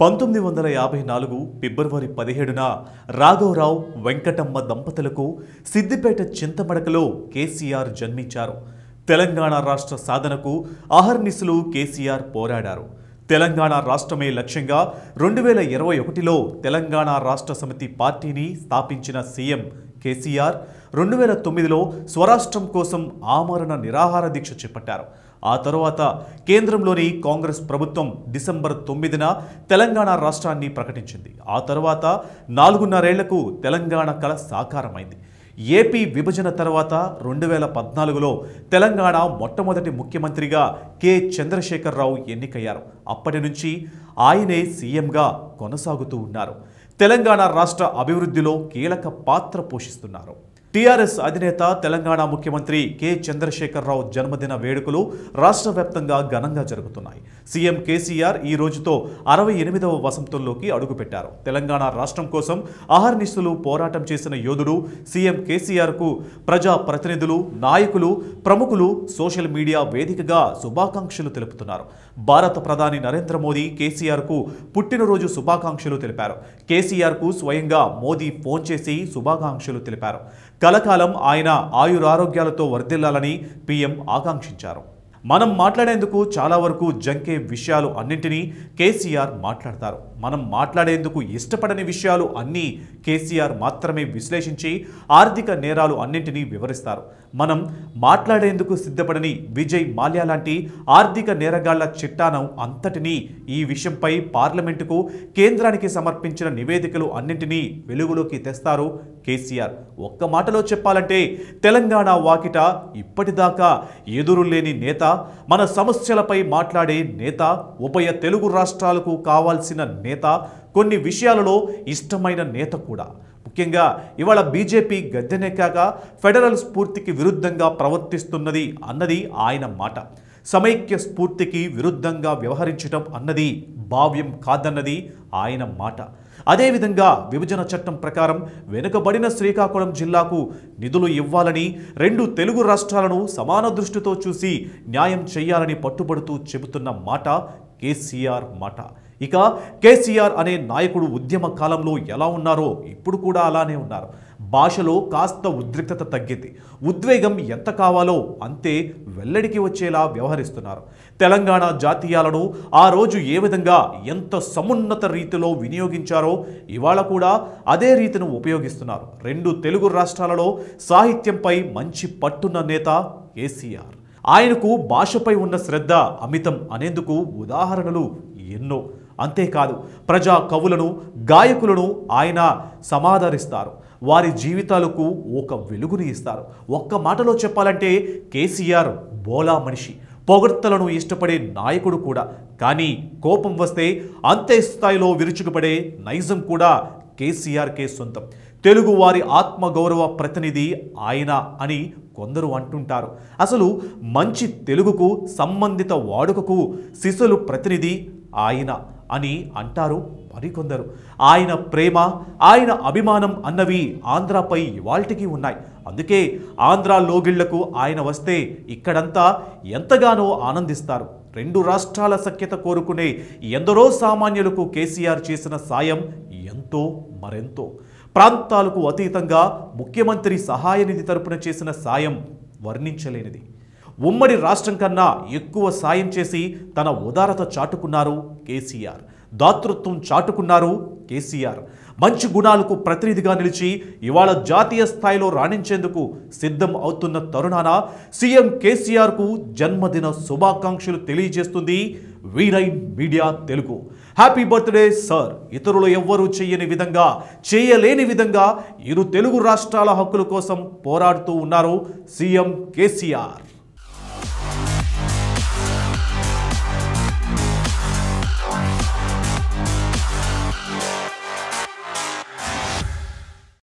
పంతొమ్మిది వందల యాభై నాలుగు ఫిబ్రవరి పదిహేడున రాఘవరావు వెంకటమ్మ దంపతులకు సిద్దిపేట చింతమడకలో కేసీఆర్ జన్మించారు తెలంగాణ రాష్ట్ర సాధనకు అహర్నిశలు కేసీఆర్ పోరాడారు తెలంగాణ రాష్ట్రమే లక్ష్యంగా రెండు వేల ఇరవై ఒకటిలో తెలంగాణ రాష్ట్ర సమితి పార్టీని స్థాపించిన సీఎం కేసీఆర్ రెండు వేల తొమ్మిదిలో స్వరాష్ట్రం కోసం ఆమరణ నిరాహార దీక్ష చేపట్టారు ఆ తరువాత కేంద్రంలోని కాంగ్రెస్ ప్రభుత్వం డిసెంబర్ తొమ్మిదిన తెలంగాణ రాష్ట్రాన్ని ప్రకటించింది ఆ తర్వాత నాలుగున్నరేళ్లకు తెలంగాణ కళ సాకారమైంది ఏపీ విభజన తర్వాత రెండు వేల పద్నాలుగులో తెలంగాణ మొట్టమొదటి ముఖ్యమంత్రిగా కె చంద్రశేఖరరావు ఎన్నికయ్యారు అప్పటి నుంచి ఆయనే సీఎంగా కొనసాగుతూ ఉన్నారు తెలంగాణ రాష్ట్ర అభివృద్ధిలో కీలక పాత్ర పోషిస్తున్నారు టీఆర్ఎస్ అధినేత తెలంగాణ ముఖ్యమంత్రి కె చంద్రశేఖరరావు జన్మదిన వేడుకలు రాష్ట్ర వ్యాప్తంగా ఘనంగా జరుగుతున్నాయి సీఎం కేసీఆర్ ఈ రోజుతో అరవై ఎనిమిదవ వసంతంలోకి అడుగుపెట్టారు తెలంగాణ రాష్ట్రం కోసం ఆహర్నిస్తులు పోరాటం చేసిన యోధుడు సీఎం కేసీఆర్కు ప్రజా ప్రతినిధులు నాయకులు ప్రముఖులు సోషల్ మీడియా వేదికగా శుభాకాంక్షలు తెలుపుతున్నారు భారత ప్రధాని నరేంద్ర మోదీ కేసీఆర్కు పుట్టినరోజు శుభాకాంక్షలు తెలిపారు కేసీఆర్కు స్వయంగా మోదీ ఫోన్ చేసి శుభాకాంక్షలు తెలిపారు కలకాలం ఆయన ఆయురారోగ్యాలతో వర్ధిల్లాలని పీఎం ఆకాంక్షించారు మనం మాట్లాడేందుకు చాలా వరకు జంకే విషయాలు అన్నింటినీ కేసీఆర్ మాట్లాడతారు మనం మాట్లాడేందుకు ఇష్టపడని విషయాలు అన్నీ కేసీఆర్ మాత్రమే విశ్లేషించి ఆర్థిక నేరాలు అన్నింటినీ వివరిస్తారు మనం మాట్లాడేందుకు సిద్ధపడని విజయ్ మాల్యా లాంటి ఆర్థిక నేరగాళ్ల చిట్టానం అంతటినీ ఈ విషయంపై పార్లమెంటుకు కేంద్రానికి సమర్పించిన నివేదికలు అన్నింటినీ వెలుగులోకి తెస్తారు కేసీఆర్ ఒక్క మాటలో చెప్పాలంటే తెలంగాణ వాకిట ఇప్పటిదాకా ఎదురులేని నేత మన సమస్యలపై మాట్లాడే నేత ఉభయ తెలుగు రాష్ట్రాలకు కావాల్సిన నేత కొన్ని విషయాలలో ఇష్టమైన నేత కూడా ముఖ్యంగా ఇవాళ బీజేపీ గద్దెనెక్కాక ఫెడరల్ స్ఫూర్తికి విరుద్ధంగా ప్రవర్తిస్తున్నది అన్నది ఆయన మాట సమైక్య స్ఫూర్తికి విరుద్ధంగా వ్యవహరించడం అన్నది భావ్యం కాదన్నది ఆయన మాట అదేవిధంగా విభజన చట్టం ప్రకారం వెనుకబడిన శ్రీకాకుళం జిల్లాకు నిధులు ఇవ్వాలని రెండు తెలుగు రాష్ట్రాలను సమాన దృష్టితో చూసి న్యాయం చేయాలని పట్టుబడుతూ చెబుతున్న మాట కేసీఆర్ మాట ఇక కేసీఆర్ అనే నాయకుడు ఉద్యమ కాలంలో ఎలా ఉన్నారో ఇప్పుడు కూడా అలానే ఉన్నారు భాషలో కాస్త ఉద్రిక్తత తగ్గింది ఉద్వేగం ఎంత కావాలో అంతే వెల్లడికి వచ్చేలా వ్యవహరిస్తున్నారు తెలంగాణ జాతీయాలను ఆ రోజు ఏ విధంగా ఎంత సమున్నత రీతిలో వినియోగించారో ఇవాళ కూడా అదే రీతిను ఉపయోగిస్తున్నారు రెండు తెలుగు రాష్ట్రాలలో సాహిత్యంపై మంచి పట్టున్న నేత కేసీఆర్ ఆయనకు భాషపై ఉన్న శ్రద్ధ అమితం అనేందుకు ఉదాహరణలు ఎన్నో అంతేకాదు ప్రజా కవులను గాయకులను ఆయన సమాదరిస్తారు వారి జీవితాలకు ఒక వెలుగుని ఇస్తారు ఒక్క మాటలో చెప్పాలంటే కేసీఆర్ బోలా మనిషి పొగడ్తలను ఇష్టపడే నాయకుడు కూడా కానీ కోపం వస్తే అంతే స్థాయిలో విరుచుకుపడే నైజం కూడా కేసీఆర్కే సొంతం తెలుగు వారి ఆత్మగౌరవ ప్రతినిధి ఆయన అని కొందరు అంటుంటారు అసలు మంచి తెలుగుకు సంబంధిత వాడుకకు శిశులు ప్రతినిధి ఆయన అని అంటారు మరికొందరు ఆయన ప్రేమ ఆయన అభిమానం అన్నవి ఆంధ్రాపై ఇవాల్టికి ఉన్నాయి అందుకే ఆంధ్ర లోగిళ్లకు ఆయన వస్తే ఇక్కడంతా ఎంతగానో ఆనందిస్తారు రెండు రాష్ట్రాల సఖ్యత కోరుకునే ఎందరో సామాన్యులకు కేసీఆర్ చేసిన సాయం ఎంతో మరెంతో ప్రాంతాలకు అతీతంగా ముఖ్యమంత్రి సహాయ నిధి తరపున చేసిన సాయం వర్ణించలేనిది ఉమ్మడి రాష్ట్రం కన్నా ఎక్కువ సాయం చేసి తన ఉదారత చాటుకున్నారు కేసీఆర్ దాతృత్వం చాటుకున్నారు కేసీఆర్ మంచి గుణాలకు ప్రతినిధిగా నిలిచి ఇవాళ జాతీయ స్థాయిలో రాణించేందుకు సిద్ధం అవుతున్న తరుణాన సీఎం కేసీఆర్కు జన్మదిన శుభాకాంక్షలు తెలియజేస్తుంది వీరైన్ media Telugu happy birthday sir ఇతరులు ఎవ్వరూ చేయని విధంగా చేయలేని విధంగా ఇరు తెలుగు రాష్ట్రాల హక్కుల కోసం పోరాడుతూ ఉన్నారు సీఎం కేసీఆర్